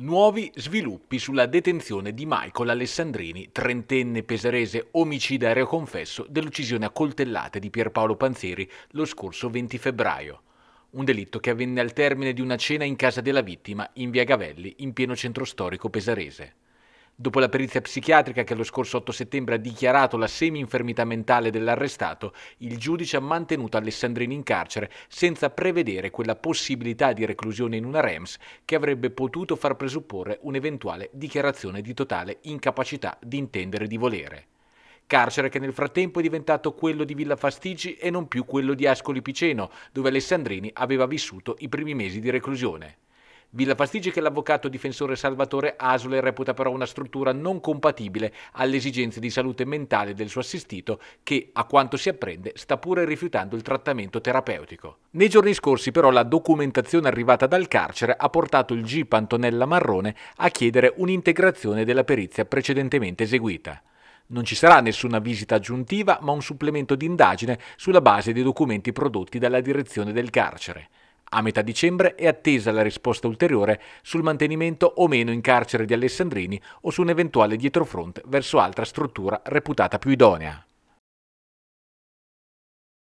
Nuovi sviluppi sulla detenzione di Michael Alessandrini, trentenne pesarese omicida aereo confesso dell'uccisione a coltellate di Pierpaolo Panzeri lo scorso 20 febbraio. Un delitto che avvenne al termine di una cena in casa della vittima in via Gavelli, in pieno centro storico pesarese dopo la perizia psichiatrica che lo scorso 8 settembre ha dichiarato la semi-infermità mentale dell'arrestato, il giudice ha mantenuto Alessandrini in carcere senza prevedere quella possibilità di reclusione in una REMS che avrebbe potuto far presupporre un'eventuale dichiarazione di totale incapacità di intendere di volere carcere che nel frattempo è diventato quello di Villa Fastigi e non più quello di Ascoli Piceno, dove Alessandrini aveva vissuto i primi mesi di reclusione. Villa Pastiggi che l'avvocato difensore Salvatore Asole reputa però una struttura non compatibile alle esigenze di salute mentale del suo assistito che, a quanto si apprende, sta pure rifiutando il trattamento terapeutico. Nei giorni scorsi però la documentazione arrivata dal carcere ha portato il GIP Antonella Marrone a chiedere un'integrazione della perizia precedentemente eseguita. Non ci sarà nessuna visita aggiuntiva, ma un supplemento di indagine sulla base dei documenti prodotti dalla direzione del carcere. A metà dicembre è attesa la risposta ulteriore sul mantenimento o meno in carcere di Alessandrini o su un eventuale dietrofront verso altra struttura reputata più idonea.